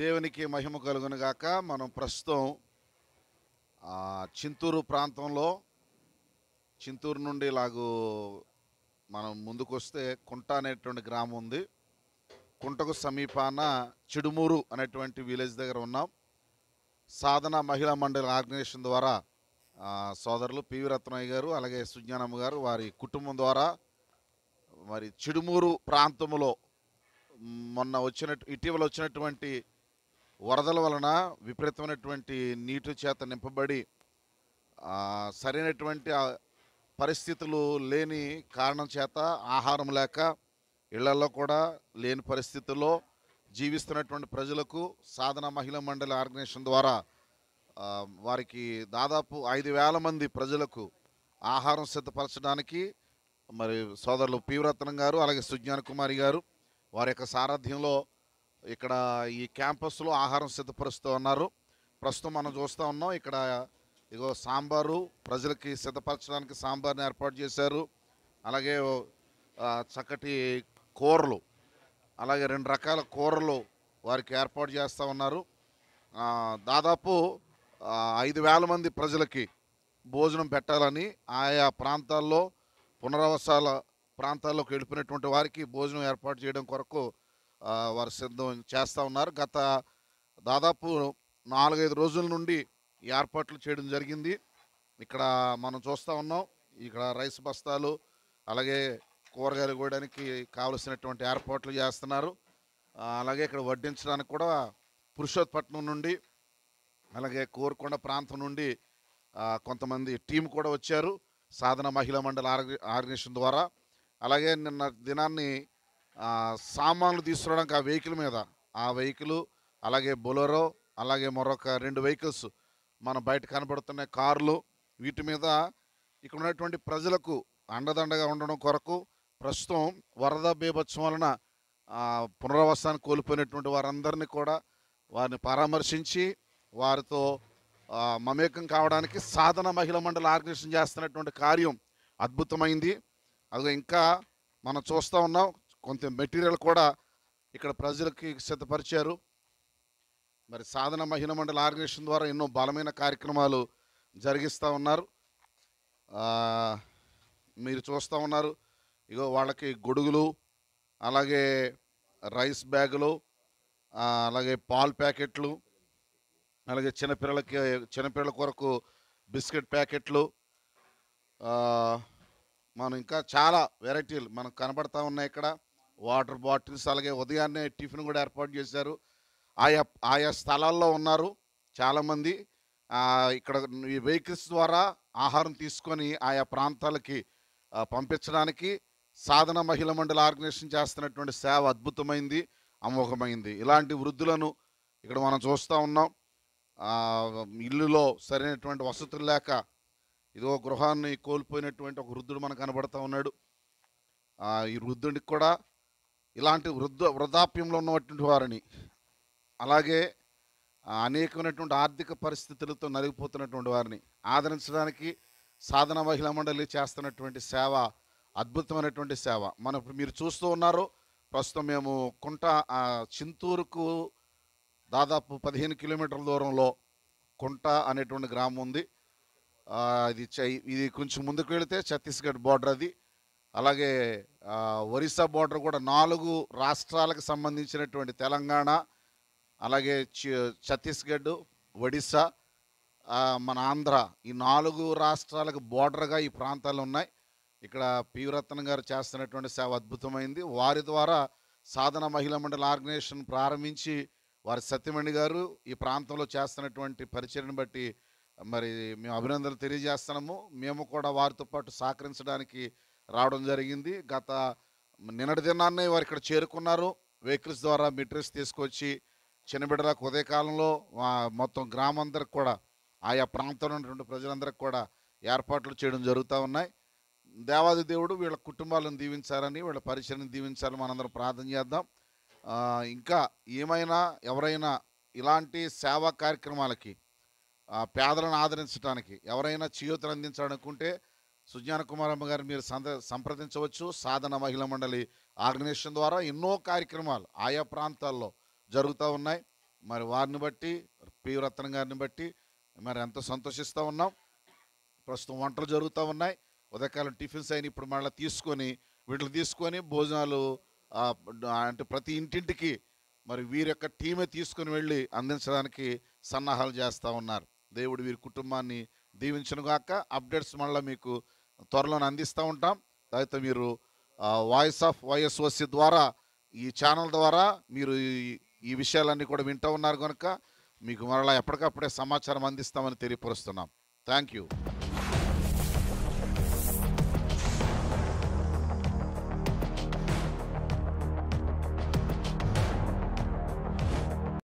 దేవునికి మహిమ కలుగునుగాక మనం ప్రస్తుతం చింతూరు ప్రాంతంలో చింతూరు నుండి ఇలాగూ మనం ముందుకు వస్తే కుంట అనేటువంటి గ్రామం ఉంది కుంటకు సమీపాన చిడుమూరు అనేటువంటి విలేజ్ దగ్గర ఉన్నాం సాధన మహిళా మండలి ఆర్గనైజేషన్ ద్వారా సోదరులు పివి రత్నయ్య గారు అలాగే సుజ్ఞానమ్మ గారు వారి కుటుంబం ద్వారా మరి చిడుమూరు ప్రాంతంలో మొన్న వచ్చినట్టు ఇటీవల వచ్చినటువంటి వరదల వలన విపరీతమైనటువంటి నీటి చేత నింపబడి సరైనటువంటి పరిస్థితులు లేని కారణం చేత ఆహారం లేక ఇళ్లలో కూడా లేని పరిస్థితుల్లో జీవిస్తున్నటువంటి ప్రజలకు సాధన మహిళా మండలి ఆర్గనైజేషన్ ద్వారా వారికి దాదాపు ఐదు వేల మంది ప్రజలకు ఆహారం సిద్ధపరచడానికి మరి సోదరులు పీవరత్నం గారు అలాగే సుజ్ఞాన కుమారి గారు వారి యొక్క సారథ్యంలో ఇక్కడ ఈ క్యాంపస్లో ఆహారం సిద్ధపరుస్తూ ఉన్నారు ప్రస్తుతం మనం చూస్తూ ఉన్నాం ఇక్కడ ఇగో సాంబారు ప్రజలకి సిద్ధపరచడానికి సాంబార్ని ఏర్పాటు చేశారు అలాగే చక్కటి కూరలు అలాగే రెండు రకాల కూరలు వారికి ఏర్పాటు చేస్తూ ఉన్నారు దాదాపు ఐదు వేల మంది ప్రజలకి భోజనం పెట్టాలని ఆయా ప్రాంతాల్లో పునరావాసాల ప్రాంతాల్లోకి వెళ్ళిపోయినటువంటి వారికి భోజనం ఏర్పాటు చేయడం కొరకు వారు సిద్ధం చేస్తూ ఉన్నారు గత దాదాపు నాలుగైదు రోజుల నుండి ఏర్పాట్లు చేయడం జరిగింది ఇక్కడ మనం చూస్తూ ఉన్నాం ఇక్కడ రైస్ బస్తాలు అలాగే కూరగాయలు కోయడానికి కావలసినటువంటి ఏర్పాట్లు చేస్తున్నారు అలాగే ఇక్కడ వడ్డించడానికి కూడా పురుషోత్పట్నం నుండి అలాగే కోరుకొండ ప్రాంతం నుండి కొంతమంది టీం కూడా వచ్చారు సాధన మహిళా మండలి ఆర్గనైజేషన్ ద్వారా అలాగే నిన్న దినాన్ని సామాన్లు తీసుకురావడానికి ఆ వెహికల్ మీద ఆ వెహికల్ అలాగే బొలరో అలాగే మరొక రెండు వెహికల్స్ మన బయట కనబడుతున్న కార్లు వీటి మీద ఇక్కడ ఉన్నటువంటి ప్రజలకు అండదండగా ఉండడం కొరకు ప్రస్తుతం వరద బీభత్సం వలన పునరావాసాన్ని కోల్పోయినటువంటి వారందరినీ కూడా వారిని పరామర్శించి వారితో మమేకం కావడానికి సాధన మహిళ మండలి ఆర్గనైజేషన్ చేస్తున్నటువంటి కార్యం అద్భుతమైంది అది ఇంకా మనం చూస్తూ ఉన్నాం కొంత మెటీరియల్ కూడా ఇక్కడ ప్రజలకి సిద్ధపరిచారు మరి సాధన మహిళ మండల ఆర్గనైజేషన్ ద్వారా ఎన్నో బలమైన కార్యక్రమాలు జరిగిస్తూ ఉన్నారు మీరు చూస్తూ ఉన్నారు ఇగో వాళ్ళకి గొడుగులు అలాగే రైస్ బ్యాగులు అలాగే పాల్ ప్యాకెట్లు అలాగే చిన్నపిల్లలకి చిన్నపిల్లల కొరకు బిస్కెట్ ప్యాకెట్లు మనం ఇంకా చాలా వెరైటీలు మనకు కనబడతా ఉన్నాయి ఇక్కడ వాటర్ బాటిల్స్ అలాగే ఉదయాన్నే టిఫిన్ కూడా ఏర్పాటు చేశారు ఆయా ఆయా స్థలాల్లో ఉన్నారు చాలామంది ఇక్కడ ఈ వెహికల్స్ ద్వారా ఆహారం తీసుకొని ఆయా ప్రాంతాలకి పంపించడానికి సాధన మహిళ మండలి ఆర్గనైజేషన్ చేస్తున్నటువంటి సేవ అద్భుతమైంది అమోఘమైంది ఇలాంటి వృద్ధులను ఇక్కడ మనం చూస్తూ ఉన్నాం ఇల్లులో సరైనటువంటి వసతులు లేక ఇదో గృహాన్ని కోల్పోయినటువంటి ఒక వృద్ధుడు మనకు కనబడుతూ ఉన్నాడు ఈ వృద్ధుడికి కూడా ఇలాంటి వృద్ధ వృద్ధాప్యంలో ఉన్నటువంటి వారిని అలాగే అనేకమైనటువంటి ఆర్థిక పరిస్థితులతో నలిగిపోతున్నటువంటి వారిని ఆదరించడానికి సాధన మహిళా మండలి చేస్తున్నటువంటి సేవ అద్భుతమైనటువంటి సేవ మన మీరు చూస్తూ ఉన్నారు ప్రస్తుతం మేము కుంట చింతూరుకు దాదాపు పదిహేను కిలోమీటర్ల దూరంలో కుంట అనేటువంటి గ్రామం ఉంది ఇది ఇది కొంచెం ముందుకు వెళితే ఛత్తీస్గఢ్ బార్డర్ అది అలాగే ఒరిస్సా బోర్డర్ కూడా నాలుగు రాష్ట్రాలకు సంబంధించినటువంటి తెలంగాణ అలాగే ఛత్తీస్గఢ్ ఒడిస్సా మన ఆంధ్ర ఈ నాలుగు రాష్ట్రాలకు బోర్డర్గా ఈ ప్రాంతాలు ఉన్నాయి ఇక్కడ పీవరత్న గారు చేస్తున్నటువంటి సేవ అద్భుతమైంది వారి ద్వారా సాధన మహిళా మండలి ఆర్గనైజేషన్ ప్రారంభించి వారి సత్యమణి గారు ఈ ప్రాంతంలో చేస్తున్నటువంటి పరిచయను బట్టి మరి మేము అభినందనలు తెలియజేస్తున్నాము మేము కూడా వారితో పాటు సహకరించడానికి రావడం జరిగింది గత నిన్నటి దినాన్నే వారు ఇక్కడ చేరుకున్నారు వెహికల్స్ ద్వారా మెటీరియల్స్ తీసుకొచ్చి చిన్నబిడ్డలకు ఉదయకాలంలో మొత్తం గ్రామందరికి కూడా ఆయా ప్రాంతంలో ఉన్నటువంటి ప్రజలందరికి కూడా ఏర్పాట్లు చేయడం జరుగుతూ ఉన్నాయి దేవాది దేవుడు వీళ్ళ కుటుంబాలను దీవించాలని వీళ్ళ పరిచయం దీవించాలని మనందరం ప్రార్థన చేద్దాం ఇంకా ఏమైనా ఎవరైనా ఇలాంటి సేవా కార్యక్రమాలకి పేదలను ఆదరించడానికి ఎవరైనా చేయూతను అందించాలనుకుంటే సుజ్ఞాన కుమారమ్మ గారు మీరు సంప్రదించవచ్చు సాధన మహిళా మండలి ఆర్గనైజేషన్ ద్వారా ఎన్నో కార్యక్రమాలు ఆయా ప్రాంతాల్లో జరుగుతూ ఉన్నాయి మరి వారిని బట్టి పీవరత్న గారిని బట్టి మరి ఎంతో సంతోషిస్తూ ఉన్నాం ప్రస్తుతం వంటలు జరుగుతూ ఉన్నాయి ఉదయకాలం టిఫిన్స్ అయిన ఇప్పుడు మళ్ళీ తీసుకొని వీటిని తీసుకొని భోజనాలు అంటే ప్రతి ఇంటింటికి మరి వీరి యొక్క టీమే తీసుకుని వెళ్ళి అందించడానికి సన్నాహాలు చేస్తూ ఉన్నారు దేవుడు వీరి కుటుంబాన్ని గాక అప్డేట్స్ మళ్ళీ మీకు త్వరలోనే అందిస్తూ ఉంటాం అయితే మీరు వాయిస్ ఆఫ్ వైఎస్ఓసి ద్వారా ఈ ఛానల్ ద్వారా మీరు ఈ విషయాలన్నీ కూడా వింటూ ఉన్నారు కనుక మీకు మరలా ఎప్పటికప్పుడే సమాచారం అందిస్తామని తెలియపరుస్తున్నాం థ్యాంక్